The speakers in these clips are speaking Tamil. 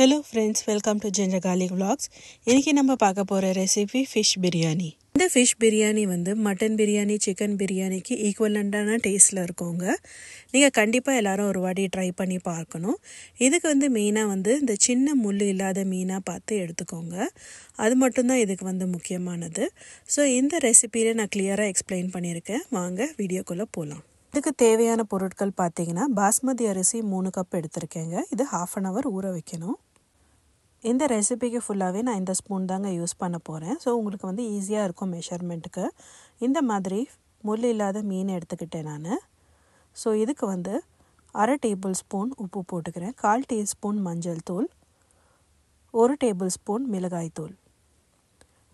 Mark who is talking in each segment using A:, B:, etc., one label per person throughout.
A: ஹலோ ஃப்ரெண்ட்ஸ் வெல்கம் டு ஜெஞ்சகாலி விலாக்ஸ் இன்றைக்கி நம்ம பார்க்க போகிற ரெசிபி ஃபிஷ் பிரியாணி இந்த ஃபிஷ் பிரியாணி வந்து மட்டன் பிரியாணி சிக்கன் பிரியாணிக்கு ஈக்குவலண்டான டேஸ்ட்டில் இருக்கோங்க நீங்கள் கண்டிப்பாக எல்லோரும் ஒரு வாட்டி ட்ரை பண்ணி பார்க்கணும் இதுக்கு வந்து மெயினாக வந்து இந்த சின்ன முள் இல்லாத மீனாக பார்த்து எடுத்துக்கோங்க அது மட்டும்தான் இதுக்கு வந்து முக்கியமானது ஸோ இந்த ரெசிபியில் நான் கிளியராக எக்ஸ்பிளைன் பண்ணியிருக்கேன் வாங்க வீடியோக்குள்ளே போகலாம் இதுக்கு தேவையான பொருட்கள் பார்த்தீங்கன்னா பாஸ்மதி அரிசி மூணு கப் எடுத்திருக்கேங்க இது ஹாஃப் அன் ஹவர் ஊற வைக்கணும் இந்த ரெசிபிக்கு ஃபுல்லாகவே நான் இந்த ஸ்பூன் தாங்க யூஸ் பண்ண போகிறேன் ஸோ உங்களுக்கு வந்து ஈஸியாக இருக்கும் மெஷர்மெண்ட்டுக்கு இந்த மாதிரி முள் இல்லாத மீன் எடுத்துக்கிட்டேன் நான் ஸோ இதுக்கு வந்து அரை டேபிள் ஸ்பூன் உப்பு போட்டுக்கிறேன் கால் டீஸ்பூன் மஞ்சள் தூள் ஒரு டேபிள் ஸ்பூன் மிளகாய் தூள்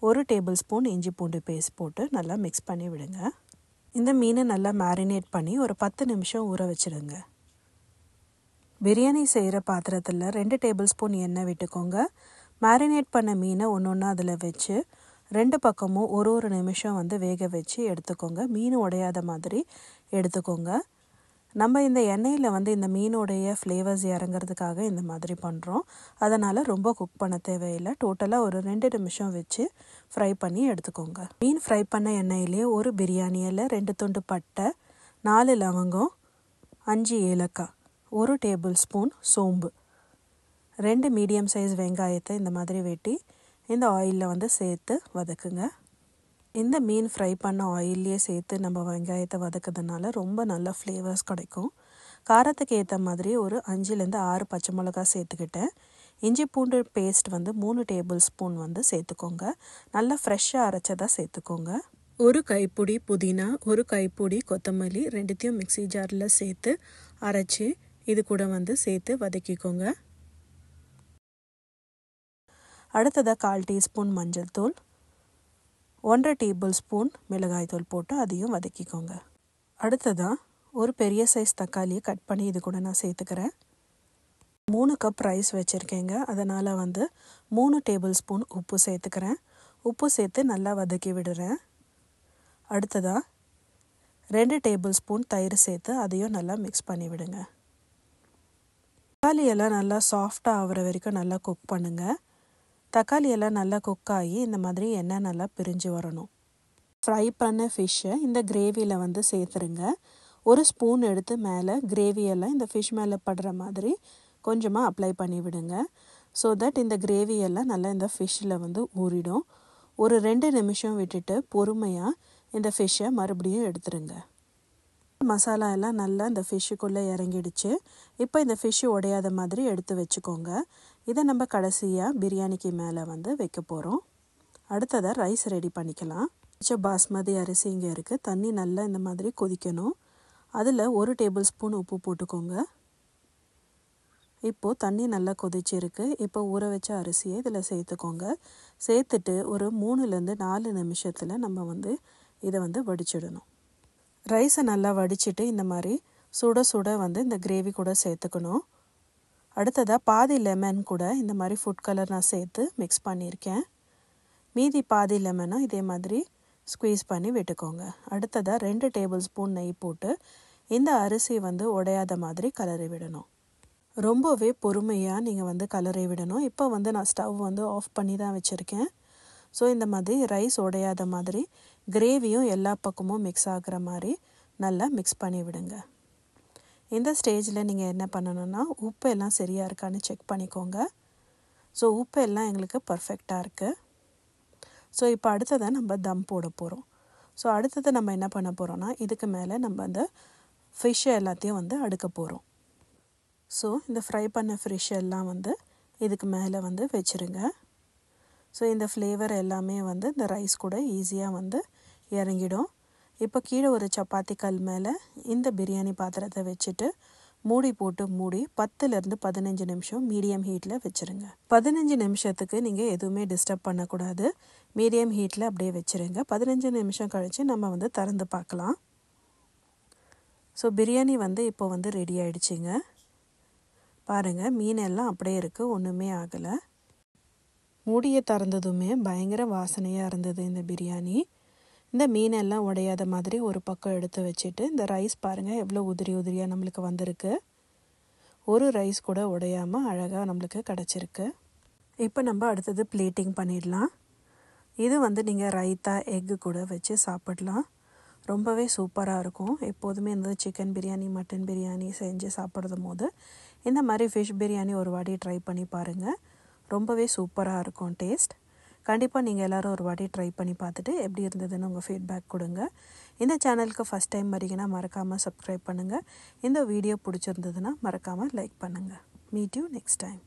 A: ஒரு டேபிள் ஸ்பூன் இஞ்சி பூண்டு பேஸ்ட் போட்டு நல்லா மிக்ஸ் பண்ணி விடுங்க இந்த மீனை நல்லா மேரினேட் பண்ணி ஒரு பத்து நிமிஷம் ஊற வச்சுருங்க பிரியாணி செய்கிற பாத்திரத்தில் ரெண்டு டேபிள் ஸ்பூன் எண்ணெய் விட்டுக்கோங்க மேரினேட் பண்ண மீனை ஒன்று ஒன்றா அதில் வச்சு ரெண்டு பக்கமும் ஒரு ஒரு நிமிஷம் வந்து வேக வச்சு எடுத்துக்கோங்க மீன் உடையாத மாதிரி எடுத்துக்கோங்க நம்ம இந்த எண்ணெயில் வந்து இந்த மீனுடைய ஃப்ளேவர்ஸ் இறங்கிறதுக்காக இந்த மாதிரி பண்ணுறோம் அதனால் ரொம்ப குக் பண்ண தேவையில்லை டோட்டலாக ஒரு ரெண்டு நிமிஷம் வச்சு ஃப்ரை பண்ணி எடுத்துக்கோங்க மீன் ஃப்ரை பண்ண எண்ணெயிலே ஒரு பிரியாணியில் ரெண்டு துண்டு பட்டை நாலு லவங்கம் அஞ்சு ஏலக்காய் ஒரு டேபிள் ஸ்பூன் சோம்பு ரெண்டு மீடியம் சைஸ் வெங்காயத்தை இந்த மாதிரி வெட்டி இந்த ஆயிலில் வந்து சேர்த்து வதக்குங்க இந்த மீன் ஃப்ரை பண்ண ஆயிலே சேர்த்து நம்ம வெங்காயத்தை வதக்குறதுனால ரொம்ப நல்ல ஃப்ளேவர்ஸ் கிடைக்கும் காரத்துக்கு ஏற்ற மாதிரி ஒரு அஞ்சுலேருந்து ஆறு பச்சை மிளகா சேர்த்துக்கிட்டேன் இஞ்சி பூண்டு பேஸ்ட் வந்து மூணு டேபிள் ஸ்பூன் வந்து சேர்த்துக்கோங்க நல்லா ஃப்ரெஷ்ஷாக அரைச்சதாக சேர்த்துக்கோங்க ஒரு கைப்பொடி புதினா ஒரு கைப்பொடி கொத்தமல்லி ரெண்டுத்தையும் மிக்சி ஜாரில் சேர்த்து அரைச்சி இது கூட வந்து சேர்த்து வதக்கிக்கோங்க அடுத்ததாக கால் டீஸ்பூன் மஞ்சள் தூள் ஒன்றரை டேபிள் ஸ்பூன் மிளகாய் தூள் போட்டு அதையும் வதக்கிக்கோங்க அடுத்ததாக ஒரு பெரிய சைஸ் தக்காளியை கட் பண்ணி இது கூட நான் சேர்த்துக்கிறேன் மூணு கப் ரைஸ் வச்சுருக்கேங்க அதனால் வந்து மூணு டேபிள் ஸ்பூன் உப்பு சேர்த்துக்கிறேன் உப்பு சேர்த்து நல்லா வதக்கி விடுறேன் அடுத்ததாக ரெண்டு டேபிள் ஸ்பூன் தயிர் சேர்த்து அதையும் நல்லா மிக்ஸ் பண்ணி விடுங்க தக்காளியெல்லாம் நல்லா சாஃப்டாக ஆகிற வரைக்கும் நல்லா குக் பண்ணுங்கள் தக்காளியெல்லாம் நல்லா குக் ஆகி இந்த மாதிரி எண்ணெய் நல்லா பிரிஞ்சு வரணும் ஃப்ரை பண்ண ஃபிஷ்ஷை இந்த கிரேவியில் வந்து சேர்த்துருங்க ஒரு ஸ்பூன் எடுத்து மேலே கிரேவியெல்லாம் இந்த ஃபிஷ் மேலே படுற மாதிரி கொஞ்சமாக அப்ளை பண்ணி விடுங்க ஸோ தட் இந்த கிரேவியெல்லாம் நல்லா இந்த ஃபிஷ்ஷில் வந்து ஊறிடும் ஒரு ரெண்டு நிமிஷம் விட்டுட்டு பொறுமையாக இந்த ஃபிஷ்ஷை மறுபடியும் எடுத்துருங்க மசாலா எல்லாம் நல்லா இந்த ஃபிஷ்ஷுக்குள்ளே இறங்கிடுச்சு இப்போ இந்த ஃபிஷ்ஷு உடையாத மாதிரி எடுத்து வச்சுக்கோங்க இதை நம்ம கடைசியாக பிரியாணிக்கு மேலே வந்து வைக்க போகிறோம் அடுத்ததாக ரைஸ் ரெடி பண்ணிக்கலாம் கொஞ்சம் பாஸ்மதி அரிசி இங்கே இருக்குது தண்ணி நல்லா இந்த மாதிரி கொதிக்கணும் அதில் ஒரு டேபிள் ஸ்பூன் உப்பு போட்டுக்கோங்க இப்போது தண்ணி நல்லா கொதிச்சிருக்கு இப்போ ஊற வச்ச அரிசியை இதில் சேர்த்துக்கோங்க சேர்த்துட்டு ஒரு மூணுலேருந்து நாலு நிமிஷத்தில் நம்ம வந்து இதை வந்து வடிச்சிடணும் ரைஸை நல்லா வடிச்சிட்டு இந்த மாதிரி சுட சுட வந்து இந்த கிரேவி கூட சேர்த்துக்கணும் அடுத்ததாக பாதி லெமன் கூட இந்த மாதிரி ஃபுட் கலர் நான் சேர்த்து மிக்ஸ் பண்ணியிருக்கேன் மீதி பாதி லெமனும் இதே மாதிரி ஸ்குவீஸ் பண்ணி விட்டுக்கோங்க அடுத்ததாக ரெண்டு டேபிள் ஸ்பூன் நெய் போட்டு இந்த அரிசி வந்து உடையாத மாதிரி கலரை விடணும் ரொம்பவே பொறுமையாக நீங்கள் வந்து கலரை விடணும் இப்போ வந்து நான் ஸ்டவ் வந்து ஆஃப் பண்ணி தான் வச்சுருக்கேன் ஸோ இந்த மாதிரி ரைஸ் உடையாத மாதிரி கிரேவியும் எல்லா பக்கமும் மிக்ஸ் ஆகுற மாதிரி நல்லா மிக்ஸ் பண்ணி விடுங்க இந்த ஸ்டேஜில் நீங்கள் என்ன பண்ணணும்னா உப்பு எல்லாம் சரியாக இருக்கான்னு செக் பண்ணிக்கோங்க ஸோ உப்பு எல்லாம் எங்களுக்கு பர்ஃபெக்டாக இருக்குது ஸோ இப்போ அடுத்ததை நம்ம தம் போட போகிறோம் ஸோ அடுத்தது நம்ம என்ன பண்ண போகிறோன்னா இதுக்கு மேலே நம்ம அந்த ஃபிஷ்ஷை எல்லாத்தையும் வந்து அடுக்க போகிறோம் ஸோ இந்த ஃப்ரை பண்ண ஃபிஷ் எல்லாம் வந்து இதுக்கு மேலே வந்து வச்சுருங்க ஸோ இந்த ஃப்ளேவர் எல்லாமே வந்து இந்த ரைஸ் கூட ஈஸியாக வந்து இறங்கிடும் இப்போ கீழே ஒரு சப்பாத்தி கல் மேலே இந்த பிரியாணி பாத்திரத்தை வச்சுட்டு மூடி போட்டு மூடி பத்துலேருந்து பதினஞ்சு நிமிஷம் மீடியம் ஹீட்டில் வச்சுருங்க பதினஞ்சு நிமிஷத்துக்கு நீங்கள் எதுவுமே டிஸ்டர்ப் பண்ணக்கூடாது மீடியம் ஹீட்டில் அப்படியே வச்சுருங்க பதினஞ்சு நிமிஷம் கழித்து நம்ம வந்து திறந்து பார்க்கலாம் ஸோ பிரியாணி வந்து இப்போ வந்து ரெடி ஆகிடுச்சிங்க பாருங்கள் மீன் எல்லாம் அப்படியே இருக்குது ஒன்றுமே ஆகலை மூடியை திறந்ததுமே பயங்கர வாசனையாக இருந்தது இந்த பிரியாணி இந்த மீனெல்லாம் உடையாத மாதிரி ஒரு பக்கம் எடுத்து வச்சுட்டு இந்த ரைஸ் பாருங்கள் எவ்வளோ உதிரி உதிரியாக நம்மளுக்கு வந்திருக்கு ஒரு ரைஸ் கூட உடையாமல் அழகாக நம்மளுக்கு கிடச்சிருக்கு இப்போ நம்ம அடுத்தது பிளேட்டிங் பண்ணிடலாம் இது வந்து நீங்கள் ரைத்தா எக்கு கூட வச்சு சாப்பிடலாம் ரொம்பவே சூப்பராக இருக்கும் எப்போதுமே இந்த சிக்கன் பிரியாணி மட்டன் பிரியாணி செஞ்சு சாப்பிட்றது போது இந்த மாதிரி ஃபிஷ் பிரியாணி ஒரு வாட்டி ட்ரை பண்ணி பாருங்கள் ரொம்பவே சூப்பராக இருக்கும் டேஸ்ட் கண்டிப்பாக நீங்கள் எல்லோரும் ஒரு வாட்டி ட்ரை பண்ணி பார்த்துட்டு எப்படி இருந்ததுன்னு உங்கள் ஃபீட்பேக் கொடுங்க இந்த சேனலுக்கு ஃபஸ்ட் டைம் வரீங்கன்னா மறக்காமல் சப்ஸ்கிரைப் பண்ணுங்கள் இந்த வீடியோ பிடிச்சிருந்ததுன்னா மறக்காமல் லைக் பண்ணுங்கள் மீட் யூ நெக்ஸ்ட் டைம்